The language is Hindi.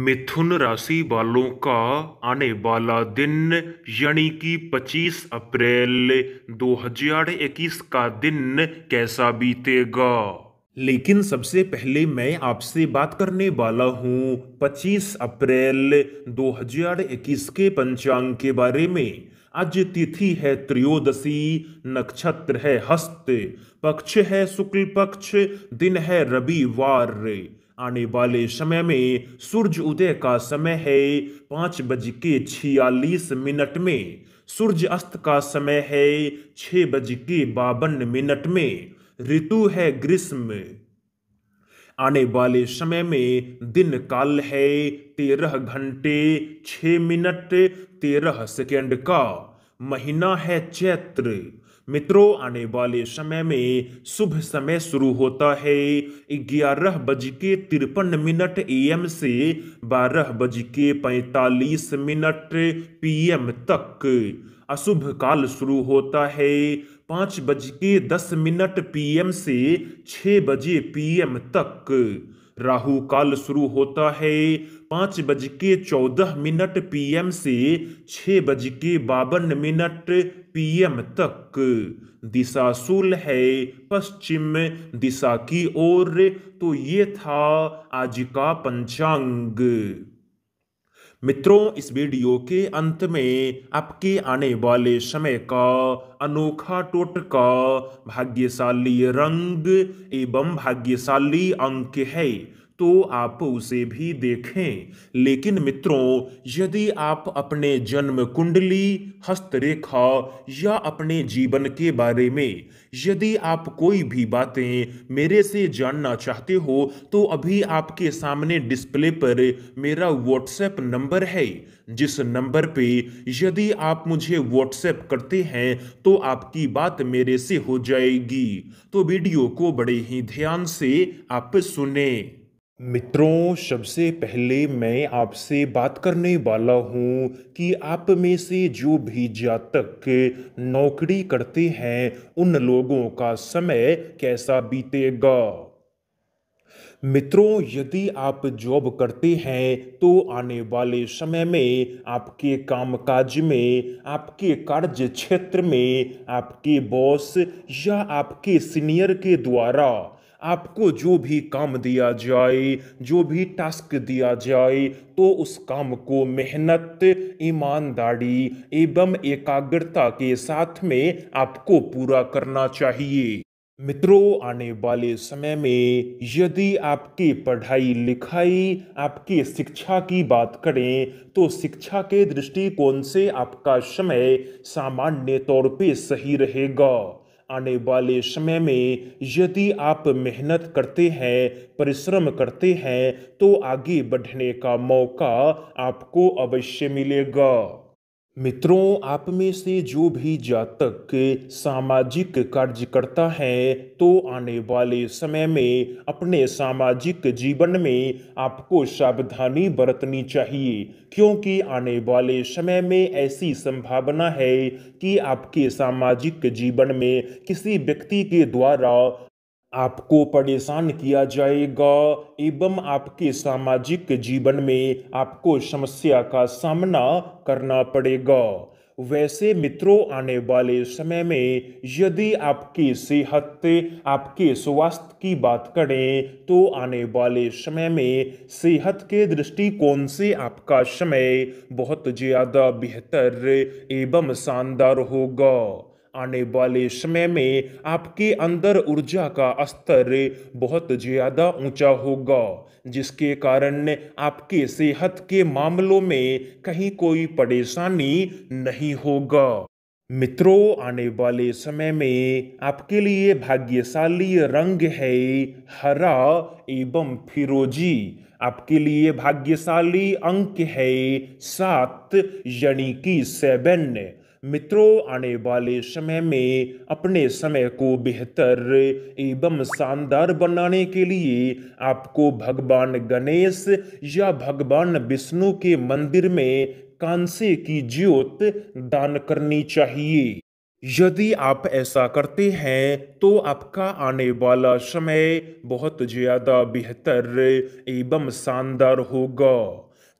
मिथुन राशि वालों का आने वाला दिन यानी कि 25 अप्रैल 2021 का दिन कैसा बीतेगा लेकिन सबसे पहले मैं आपसे बात करने वाला हूँ 25 अप्रैल 2021 के पंचांग के बारे में आज तिथि है त्रयोदशी नक्षत्र है हस्त पक्ष है शुक्ल पक्ष दिन है रविवार आने वाले समय में सूर्य उदय का समय है पाँच बज के छियालीस मिनट में सूर्य अस्त का समय है छः बज के बावन मिनट में ऋतु है ग्रीष्म आने वाले समय में दिन काल है तेरह घंटे छ मिनट तेरह सेकेंड का महीना है चैत्र मित्रों आने वाले समय में शुभ समय शुरू होता है ग्यारह बज के तिरपन मिनट एम से बारह बज के पैतालीस मिनट पीएम तक अशुभ काल शुरू होता है पाँच बज के दस मिनट पीएम से छः बजे पीएम तक राहु काल शुरू होता है पाँच बज के चौदह मिनट पीएम से छः बज के बावन मिनट पीएम तक दिशा सूल है पश्चिम दिशा की ओर तो ये था आज का पंचांग मित्रों इस वीडियो के अंत में आपके आने वाले समय का अनोखा टोटका भाग्यशाली रंग एवं भाग्यशाली अंक है तो आप उसे भी देखें लेकिन मित्रों यदि आप अपने जन्म कुंडली हस्तरेखा या अपने जीवन के बारे में यदि आप कोई भी बातें मेरे से जानना चाहते हो तो अभी आपके सामने डिस्प्ले पर मेरा व्हाट्सएप नंबर है जिस नंबर पे यदि आप मुझे व्हाट्सएप करते हैं तो आपकी बात मेरे से हो जाएगी तो वीडियो को बड़े ही ध्यान से आप सुने मित्रों सबसे पहले मैं आपसे बात करने वाला हूँ कि आप में से जो भी जातक नौकरी करते हैं उन लोगों का समय कैसा बीतेगा मित्रों यदि आप जॉब करते हैं तो आने वाले समय में आपके कामकाज में आपके कार्य क्षेत्र में आपके बॉस या आपके सीनियर के द्वारा आपको जो भी काम दिया जाए जो भी टास्क दिया जाए तो उस काम को मेहनत ईमानदारी एवं एकाग्रता के साथ में आपको पूरा करना चाहिए मित्रों आने वाले समय में यदि आपकी पढ़ाई लिखाई आपकी शिक्षा की बात करें तो शिक्षा के दृष्टिकोण से आपका समय सामान्य तौर पे सही रहेगा आने वाले समय में यदि आप मेहनत करते हैं परिश्रम करते हैं तो आगे बढ़ने का मौका आपको अवश्य मिलेगा मित्रों आप में से जो भी जातक सामाजिक कार्यकर्ता है तो आने वाले समय में अपने सामाजिक जीवन में आपको सावधानी बरतनी चाहिए क्योंकि आने वाले समय में ऐसी संभावना है कि आपके सामाजिक जीवन में किसी व्यक्ति के द्वारा आपको परेशान किया जाएगा एवं आपके सामाजिक जीवन में आपको समस्या का सामना करना पड़ेगा वैसे मित्रों आने वाले समय में यदि आपकी सेहत आपके स्वास्थ्य की बात करें तो आने वाले समय में सेहत के दृष्टिकोण से आपका समय बहुत ज़्यादा बेहतर एवं शानदार होगा आने वाले समय में आपके अंदर ऊर्जा का स्तर बहुत ज़्यादा ऊंचा होगा जिसके कारण आपके सेहत के मामलों में कहीं कोई परेशानी नहीं होगा मित्रों आने वाले समय में आपके लिए भाग्यशाली रंग है हरा एवं फिरोजी आपके लिए भाग्यशाली अंक है सात यानी कि सेवन मित्रों आने वाले समय में अपने समय को बेहतर एवं शानदार बनाने के लिए आपको भगवान गणेश या भगवान विष्णु के मंदिर में कांसे की ज्योत दान करनी चाहिए यदि आप ऐसा करते हैं तो आपका आने वाला समय बहुत ज़्यादा बेहतर एवं शानदार होगा